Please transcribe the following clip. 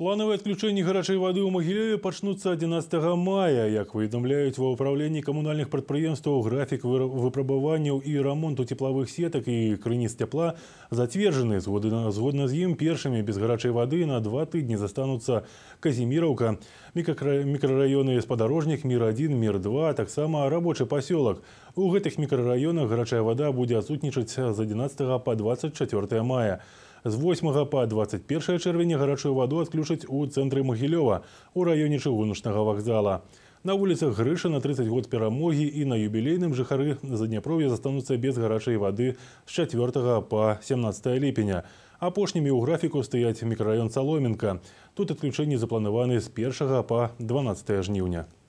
Плановые отключения горячей воды у Могилеве пачнуцца 11 мая, как поведомляют во управлении коммунальных предприятий график выпрабаванняў и ремонта тепловых сеток и крыніц тепла зацверджены. Згодно, згодно с им першими без горячей воды на два тыдні застанутся Казимировка, микрорайоны Сподорожник, Мир-1, Мир-2, а таксама рабочий поселок. У этих микрорайонах горячая вода будет отсутничать с 11 по 24 мая. З 8 па 21 чэрвеня гарачую воду отключить у цэнтры Магілёва у районе чыгуначнага вокзала. На улицах Грыша на 30 год перамогі и на Жихары за Днепровье застанутся без гарачай воды с 4 по 17 липня. А Апошнімі у графику стоять микрорайон Саломінка. Тут отключение запланаваны с 1 по 12 жніўня.